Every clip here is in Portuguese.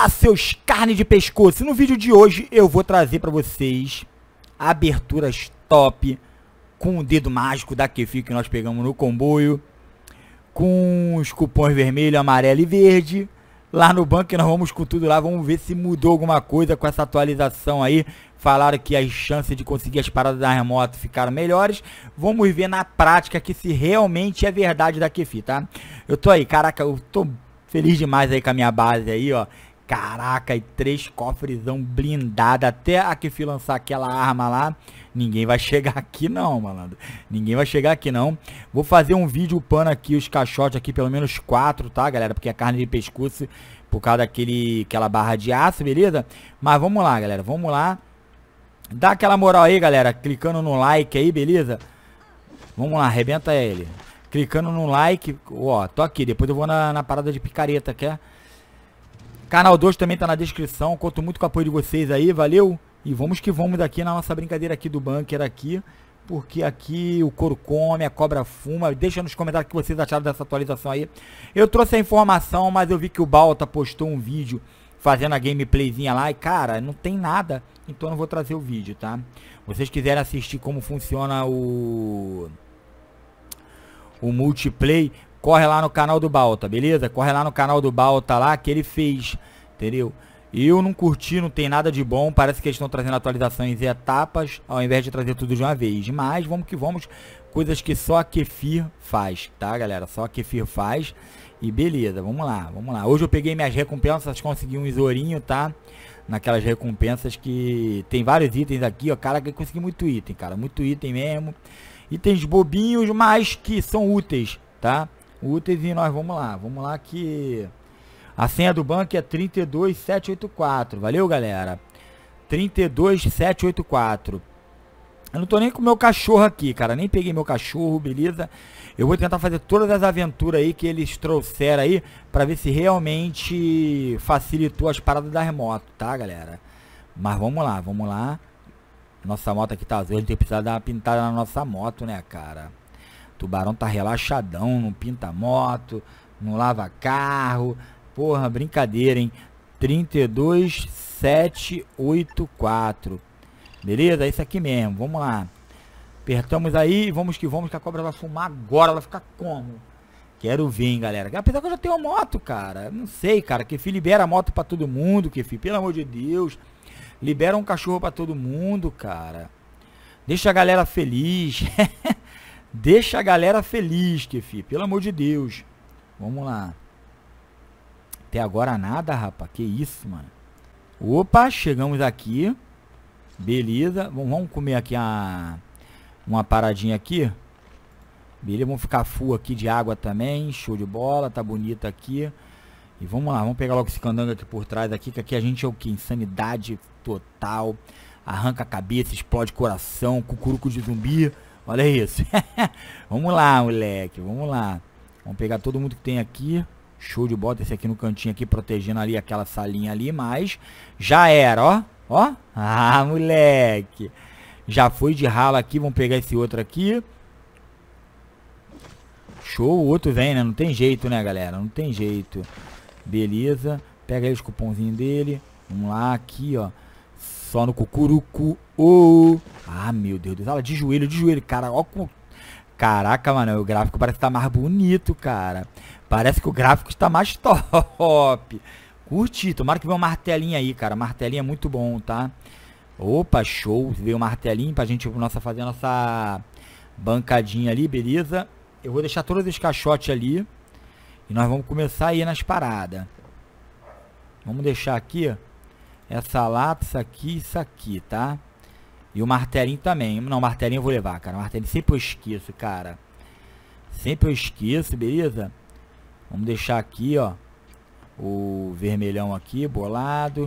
Fala seus carne de pescoço! No vídeo de hoje eu vou trazer para vocês aberturas top com o dedo mágico da Kefi que nós pegamos no comboio, com os cupons vermelho, amarelo e verde. Lá no banco nós vamos com tudo lá, vamos ver se mudou alguma coisa com essa atualização aí. Falaram que as chances de conseguir as paradas da remota ficaram melhores. Vamos ver na prática que se realmente é verdade da Kefi, tá? Eu tô aí, caraca, eu tô feliz demais aí com a minha base aí, ó. Caraca, e três cofrezão blindada. Até a fui lançar aquela arma lá, ninguém vai chegar aqui não, malandro. Ninguém vai chegar aqui não. Vou fazer um vídeo upando aqui os caixotes aqui, pelo menos quatro, tá, galera? Porque a é carne de pescoço, por causa daquele, aquela barra de aço, beleza? Mas vamos lá, galera, vamos lá. Dá aquela moral aí, galera, clicando no like aí, beleza? Vamos lá, arrebenta ele. Clicando no like, ó, tô aqui. Depois eu vou na, na parada de picareta, quer? É Canal 2 também tá na descrição. Conto muito com o apoio de vocês aí, valeu? E vamos que vamos daqui na nossa brincadeira aqui do bunker aqui. Porque aqui o couro come, a cobra fuma. Deixa nos comentários o que vocês acharam dessa atualização aí. Eu trouxe a informação, mas eu vi que o Balta postou um vídeo fazendo a gameplayzinha lá. E, cara, não tem nada. Então eu não vou trazer o vídeo, tá? Vocês quiserem assistir como funciona o o multiplayer, corre lá no canal do Balta, beleza? Corre lá no canal do Balta lá que ele fez, entendeu? Eu não curti, não tem nada de bom. Parece que eles estão trazendo atualizações e etapas, ao invés de trazer tudo de uma vez. Mas vamos que vamos. Coisas que só a Kefir faz, tá, galera? Só a Kefir faz. E beleza, vamos lá, vamos lá. Hoje eu peguei minhas recompensas, consegui um tesourinho, tá? Naquelas recompensas que tem vários itens aqui, ó. Cara, que consegui muito item, cara. Muito item mesmo. Itens bobinhos, mas que são úteis, tá? úteis e nós vamos lá. Vamos lá que a senha do banco é 32784. Valeu, galera. 32784. Eu não tô nem com meu cachorro aqui, cara. Nem peguei meu cachorro, beleza? Eu vou tentar fazer todas as aventuras aí que eles trouxeram aí para ver se realmente facilitou as paradas da remoto, tá, galera? Mas vamos lá, vamos lá. Nossa moto aqui tá azul, a gente tem que precisar dar uma pintada na nossa moto, né, cara? Tubarão tá relaxadão, não pinta moto, não lava carro. Porra, brincadeira, hein? 32784. Beleza? É isso aqui mesmo. Vamos lá. Apertamos aí, vamos que vamos, que a cobra vai fumar agora. Ela vai ficar como? Quero ver, hein, galera. Apesar que eu já tenho moto, cara. Não sei, cara. Que filho libera moto para todo mundo, que filho. pelo amor de Deus. Libera um cachorro para todo mundo, cara. Deixa a galera feliz. Deixa a galera feliz, Kefi. Pelo amor de Deus. Vamos lá. Até agora nada, rapa. Que isso, mano. Opa, chegamos aqui. Beleza. Vamos comer aqui a... Uma paradinha aqui. Beleza, vamos ficar full aqui de água também. Show de bola, tá bonito aqui. E vamos lá, vamos pegar logo esse candango aqui por trás aqui, que aqui a gente é o que? Insanidade total. Arranca a cabeça, explode coração, cucuruco de zumbi. Olha isso. vamos lá, moleque. Vamos lá. Vamos pegar todo mundo que tem aqui. Show de bola. Esse aqui no cantinho aqui, protegendo ali aquela salinha ali. Mas já era, ó. Ó. Ah, moleque. Já foi de rala aqui. Vamos pegar esse outro aqui. Show. O outro vem, né? Não tem jeito, né, galera? Não tem jeito. Beleza. Pega aí os cupomzinhos dele. Vamos lá, aqui, ó só no cucurucu. Oh. Ah, meu Deus do céu. de joelho, de joelho, cara. Ó, com... Caraca, mano, o gráfico parece estar tá mais bonito, cara. Parece que o gráfico está mais top. Curti, tomara que venha um martelinho aí, cara. Martelinho é muito bom, tá? Opa, show. Veio um martelinho pra gente nossa, fazer a nossa bancadinha ali, beleza? Eu vou deixar todos os caixotes ali. E nós vamos começar aí nas paradas. Vamos deixar aqui, ó essa lata, isso aqui, isso aqui, tá? E o martelinho também. Não, o martelinho eu vou levar, cara. O martelinho sempre eu esqueço, cara. Sempre eu esqueço, beleza? Vamos deixar aqui, ó. O vermelhão aqui, bolado.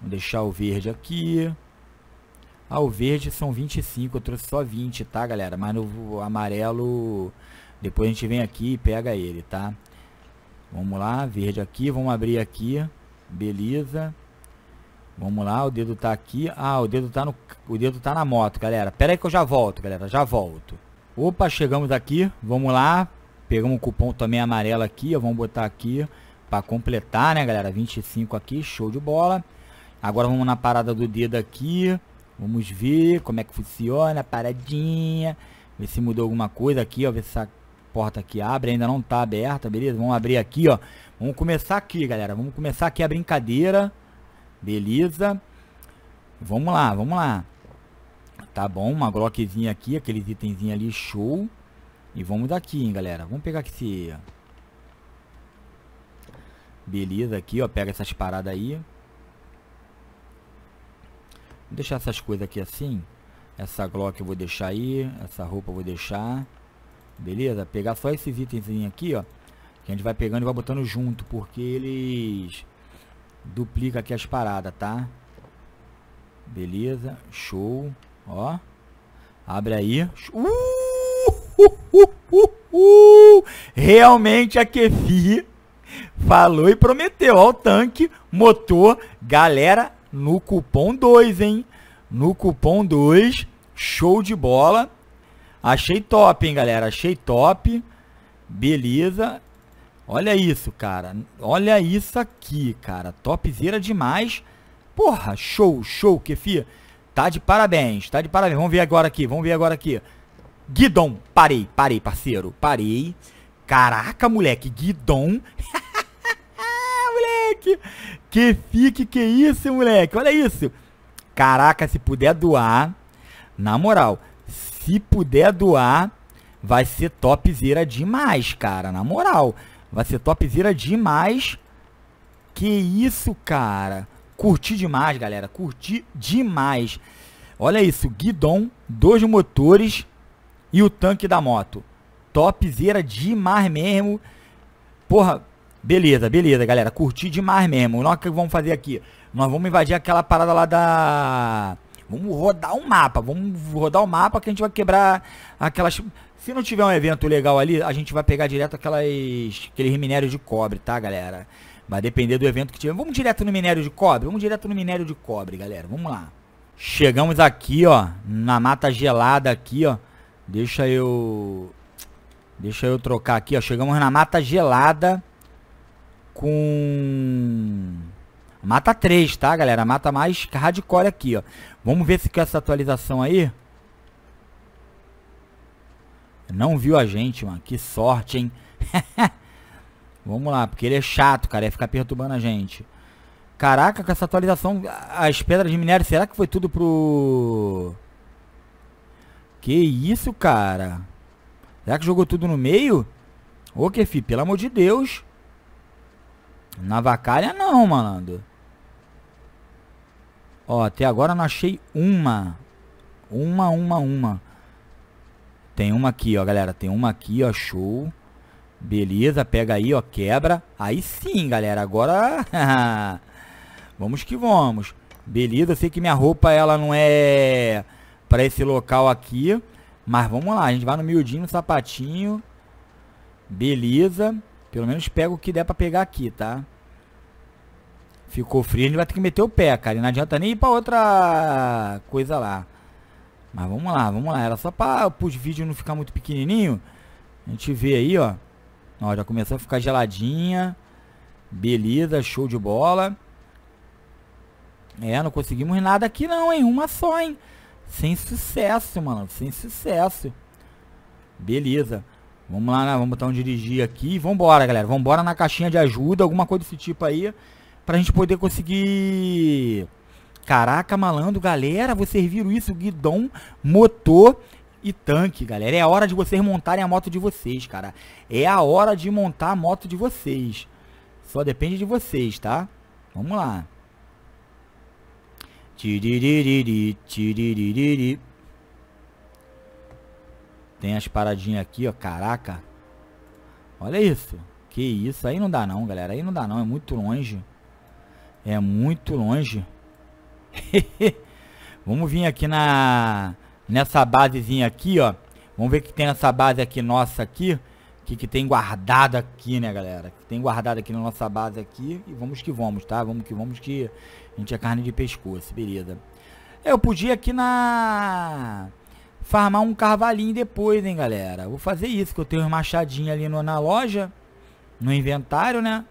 Vamos deixar o verde aqui. Ah, o verde são 25. Eu trouxe só 20, tá, galera? Mas no amarelo... Depois a gente vem aqui e pega ele, tá? Vamos lá, verde aqui. Vamos abrir aqui. Beleza. Vamos lá, o dedo tá aqui. Ah, o dedo tá, no, o dedo tá na moto, galera. Pera aí que eu já volto, galera. Já volto. Opa, chegamos aqui. Vamos lá. Pegamos um cupom também amarelo aqui. Ó. Vamos botar aqui para completar, né, galera? 25 aqui. Show de bola. Agora vamos na parada do dedo aqui. Vamos ver como é que funciona a paradinha. Ver se mudou alguma coisa aqui, ó. Ver se essa porta aqui abre. Ainda não tá aberta, beleza? Vamos abrir aqui, ó. Vamos começar aqui, galera. Vamos começar aqui a brincadeira. Beleza. Vamos lá, vamos lá. Tá bom, uma Glockzinha aqui, aqueles itenzinhos ali, show. E vamos aqui, hein, galera. Vamos pegar que esse... Beleza, aqui, ó. Pega essas paradas aí. Vou deixar essas coisas aqui assim. Essa Glock eu vou deixar aí. Essa roupa eu vou deixar. Beleza? Pegar só esses itens aqui, ó. Que a gente vai pegando e vai botando junto. Porque eles Duplica aqui as paradas, tá? Beleza, show. Ó. Abre aí. Uh, uh, uh, uh, Realmente a Kefi falou e prometeu. Ó o tanque, motor. Galera, no cupom 2, hein? No cupom 2, show de bola. Achei top, hein, galera? Achei top. Beleza. Olha isso, cara. Olha isso aqui, cara. Topzera demais. Porra, show, show, Kefi. Tá de parabéns, tá de parabéns. Vamos ver agora aqui, vamos ver agora aqui. Guidon, parei, parei, parceiro, parei. Caraca, moleque, Guidon. moleque, que fique, que isso, moleque, olha isso. Caraca, se puder doar, na moral, se puder doar, vai ser topzera demais, cara, na moral. Vai ser topzera demais. Que isso, cara. Curti demais, galera. Curti demais. Olha isso. Guidon, dois motores e o tanque da moto. Topzera demais mesmo. Porra, beleza, beleza, galera. Curti demais mesmo. O que vamos fazer aqui? Nós vamos invadir aquela parada lá da... Vamos rodar um mapa. Vamos rodar o um mapa que a gente vai quebrar aquelas se não tiver um evento legal ali, a gente vai pegar direto aquelas, aqueles minérios de cobre, tá, galera? Vai depender do evento que tiver. Vamos direto no minério de cobre? Vamos direto no minério de cobre, galera. Vamos lá. Chegamos aqui, ó, na mata gelada aqui, ó. Deixa eu... Deixa eu trocar aqui, ó. Chegamos na mata gelada com... Mata 3, tá, galera? Mata mais hardcore aqui, ó. Vamos ver se com essa atualização aí... Não viu a gente, mano. Que sorte, hein? Vamos lá, porque ele é chato, cara. Ia ficar perturbando a gente. Caraca, com essa atualização, as pedras de minério, será que foi tudo pro... Que isso, cara? Será que jogou tudo no meio? Ô, Kefi, pelo amor de Deus. Na vacalha não, malandro. Ó, até agora não achei uma. Uma, uma, uma. Tem uma aqui, ó, galera. Tem uma aqui, ó, show. Beleza, pega aí, ó, quebra. Aí sim, galera, agora... vamos que vamos. Beleza, eu sei que minha roupa, ela não é para esse local aqui. Mas vamos lá, a gente vai no miudinho, no sapatinho. Beleza. Pelo menos pega o que der pra pegar aqui, tá? Ficou frio, a gente vai ter que meter o pé, cara. E não adianta nem ir pra outra coisa lá. Mas vamos lá, vamos lá. Era só para os vídeos não ficar muito pequenininho. A gente vê aí, ó. Ó, já começou a ficar geladinha. Beleza, show de bola. É, não conseguimos nada aqui não, hein? Uma só, hein? Sem sucesso, mano. Sem sucesso. Beleza. Vamos lá, né? Vamos botar um dirigir aqui. Vambora, galera. Vambora na caixinha de ajuda, alguma coisa desse tipo aí. Pra gente poder conseguir Caraca, malandro, galera, vocês viram isso? Guidão, motor e tanque, galera. É hora de vocês montarem a moto de vocês, cara. É a hora de montar a moto de vocês. Só depende de vocês, tá? Vamos lá. Tiririri, tiririri. Tem as paradinhas aqui, ó. Caraca. Olha isso. Que isso. Aí não dá não, galera. Aí não dá não. É muito longe. É muito longe. Vamos vir aqui na nessa basezinha aqui, ó. Vamos ver o que tem nessa base aqui nossa aqui. O que, que tem guardado aqui, né, galera? Que tem guardado aqui na nossa base aqui. E vamos que vamos, tá? Vamos que vamos que a gente é carne de pescoço, beleza. Eu podia aqui na... Farmar um carvalho depois, hein, galera. Vou fazer isso, que eu tenho um machadinho ali no, na loja. No inventário, né?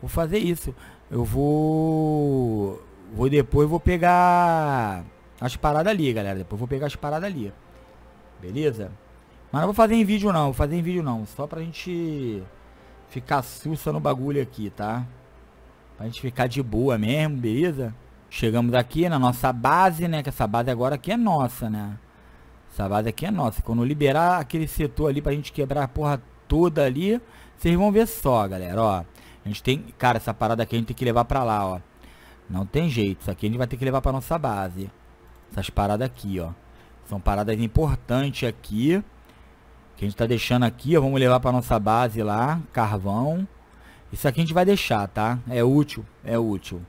Vou fazer isso. Eu vou... Vou depois, vou pegar as paradas ali, galera. Depois vou pegar as paradas ali. Beleza? Mas não vou fazer em vídeo não, vou fazer em vídeo não. Só pra gente ficar sussa no bagulho aqui, tá? Pra gente ficar de boa mesmo, beleza? Chegamos aqui na nossa base, né? Que essa base agora aqui é nossa, né? Essa base aqui é nossa. Quando liberar aquele setor ali pra gente quebrar a porra toda ali, vocês vão ver só, galera, ó. A gente tem... Cara, essa parada aqui a gente tem que levar pra lá, ó. Não tem jeito. Isso aqui a gente vai ter que levar para nossa base. Essas paradas aqui, ó. São paradas importantes aqui. Que a gente tá deixando aqui, ó. Vamos levar para nossa base lá. Carvão. Isso aqui a gente vai deixar, tá? É útil, é útil.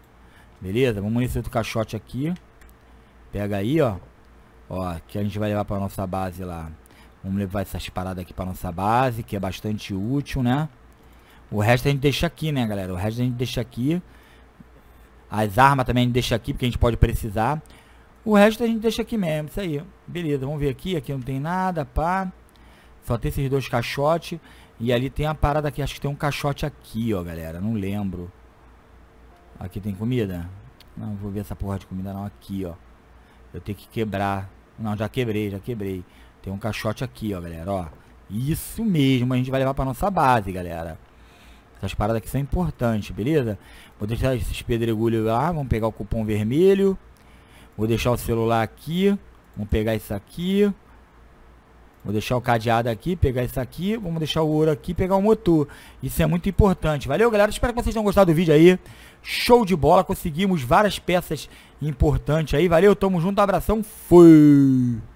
Beleza? Vamos nesse outro caixote aqui. Pega aí, ó. Ó, que a gente vai levar para nossa base lá. Vamos levar essas paradas aqui para nossa base, que é bastante útil, né? O resto a gente deixa aqui, né, galera? O resto a gente deixa aqui. As armas também a gente deixa aqui, porque a gente pode precisar. O resto a gente deixa aqui mesmo, isso aí. Beleza, vamos ver aqui. Aqui não tem nada, pá. Só tem esses dois caixotes. E ali tem a parada aqui. Acho que tem um caixote aqui, ó, galera. Não lembro. Aqui tem comida? Não, vou ver essa porra de comida não. Aqui, ó. Eu tenho que quebrar. Não, já quebrei, já quebrei. Tem um caixote aqui, ó, galera, ó. Isso mesmo, a gente vai levar pra nossa base, galera. Essas paradas aqui são importantes, beleza? Vou deixar esses pedregulhos lá, vamos pegar o cupom vermelho. Vou deixar o celular aqui, vamos pegar isso aqui. Vou deixar o cadeado aqui, pegar isso aqui, vamos deixar o ouro aqui, pegar o motor. Isso é muito importante. Valeu, galera. Espero que vocês tenham gostado do vídeo aí. Show de bola, conseguimos várias peças importantes aí. Valeu, tamo junto, abração, fui!